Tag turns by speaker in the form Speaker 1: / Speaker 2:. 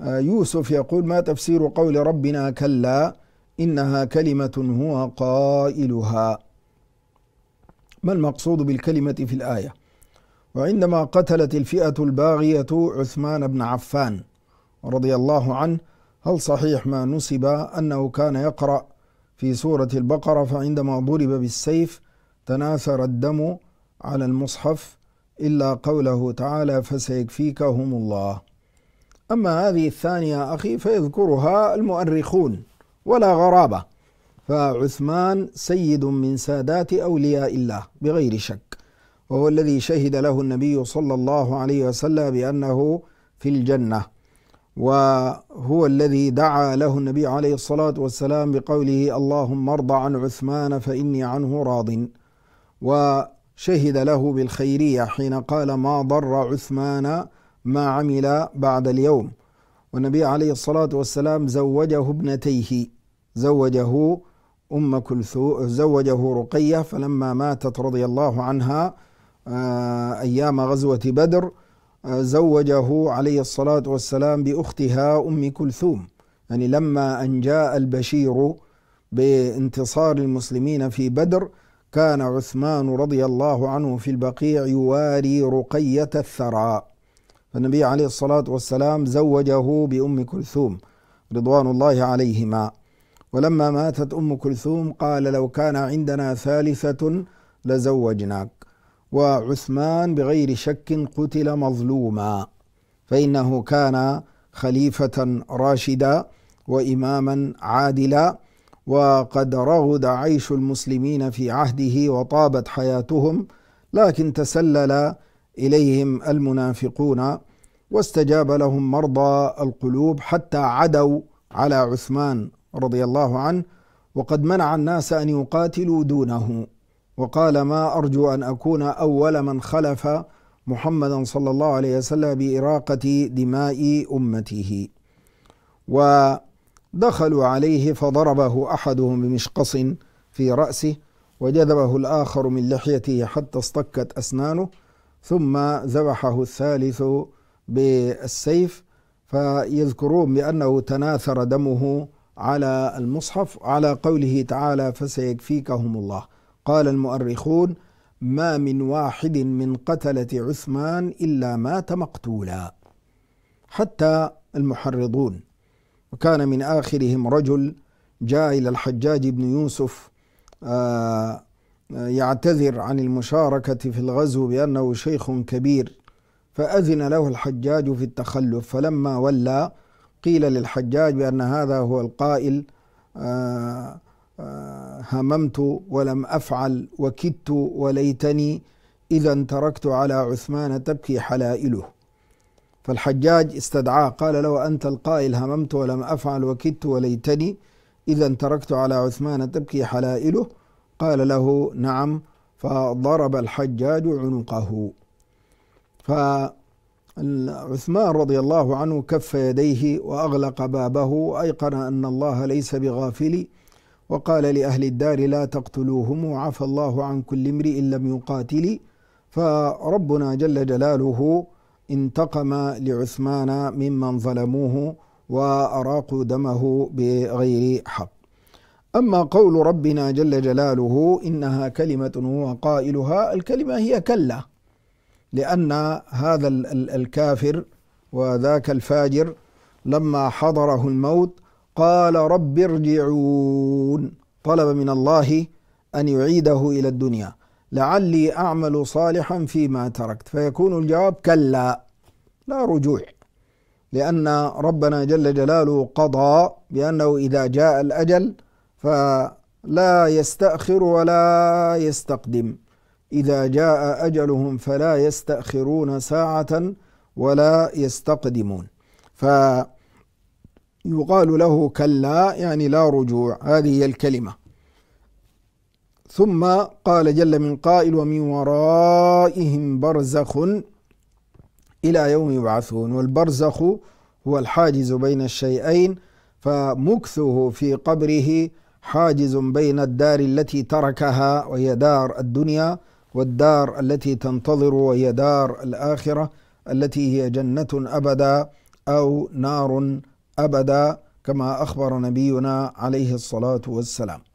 Speaker 1: آه، يوسف يقول ما تفسير قول ربنا كلا إنها كلمة هو قائلها ما المقصود بالكلمة في الآية وعندما قتلت الفئة الباغية عثمان بن عفان رضي الله عنه هل صحيح ما نسب أنه كان يقرأ في سورة البقرة فعندما ضرب بالسيف تناثر الدم على المصحف إلا قوله تعالى فسيكفيكهم الله أما هذه الثانية أخي فيذكرها المؤرخون ولا غرابة فعثمان سيد من سادات أولياء الله بغير شك وهو الذي شهد له النبي صلى الله عليه وسلم بأنه في الجنة وهو الذي دعا له النبي عليه الصلاة والسلام بقوله اللهم ارض عن عثمان فإني عنه راض وشهد له بالخيرية حين قال ما ضر عثمان ما عمل بعد اليوم والنبي عليه الصلاة والسلام زوجه ابنتيه زوجه أم كلثوم زوجه رقية فلما ماتت رضي الله عنها آه، أيام غزوة بدر آه، زوجه عليه الصلاة والسلام بأختها أم كلثوم يعني لما أن جاء البشير بانتصار المسلمين في بدر كان عثمان رضي الله عنه في البقيع يواري رقية الثراء فالنبي عليه الصلاة والسلام زوجه بأم كلثوم رضوان الله عليهما ولما ماتت أم كلثوم قال لو كان عندنا ثالثة لزوجناك وعثمان بغير شك قتل مظلوما فإنه كان خليفة راشدا وإماما عادلا وقد رغد عيش المسلمين في عهده وطابت حياتهم لكن تسلل إليهم المنافقون واستجاب لهم مرضى القلوب حتى عدوا على عثمان رضي الله عنه وقد منع الناس أن يقاتلوا دونه وقال ما أرجو أن أكون أول من خلف محمدا صلى الله عليه وسلم بإراقة دماء أمته ودخلوا عليه فضربه أحدهم بمشقص في رأسه وجذبه الآخر من لحيته حتى اصطكت أسنانه ثم ذبحه الثالث بالسيف فيذكرون بأنه تناثر دمه على المصحف على قوله تعالى فسيكفيكهم الله قال المؤرخون ما من واحد من قتلة عثمان إلا مات مقتولا حتى المحرضون وكان من آخرهم رجل جاء إلى الحجاج بن يوسف آه يعتذر عن المشاركة في الغزو بأنه شيخ كبير فأذن له الحجاج في التخلف فلما ولى قيل للحجاج بأن هذا هو القائل آه، آه، هممت ولم أفعل وكدت وليتني إذا تركت على عثمان تبكي حلائله فالحجاج استدعاه قال له أنت القائل هممت ولم أفعل وكدت وليتني إذا تركت على عثمان تبكي حلائله قال له نعم فضرب الحجاج عنقه فعثمان رضي الله عنه كف يديه وأغلق بابه وأيقن أن الله ليس بغافل وقال لأهل الدار لا تقتلوهم وعفى الله عن كل امرئ لم يقاتل فربنا جل جلاله انتقم لعثمان ممن ظلموه وأراقوا دمه بغير حق أما قول ربنا جل جلاله إنها كلمة هو قائلها الكلمة هي كلا لأن هذا الكافر وذاك الفاجر لما حضره الموت قال رب ارجعون طلب من الله أن يعيده إلى الدنيا لعلي أعمل صالحا فيما تركت فيكون الجواب كلا لا رجوع لأن ربنا جل جلاله قضى بأنه إذا جاء الأجل فلا يستأخر ولا يستقدم إذا جاء أجلهم فلا يستأخرون ساعة ولا يستقدمون فيقال له كلا يعني لا رجوع هذه هي الكلمة ثم قال جل من قائل ومن ورائهم برزخ إلى يوم يبعثون والبرزخ هو الحاجز بين الشيئين فمكثه في قبره حاجز بين الدار التي تركها وهي دار الدنيا والدار التي تنتظر وهي دار الآخرة التي هي جنة أبدا أو نار أبدا كما أخبر نبينا عليه الصلاة والسلام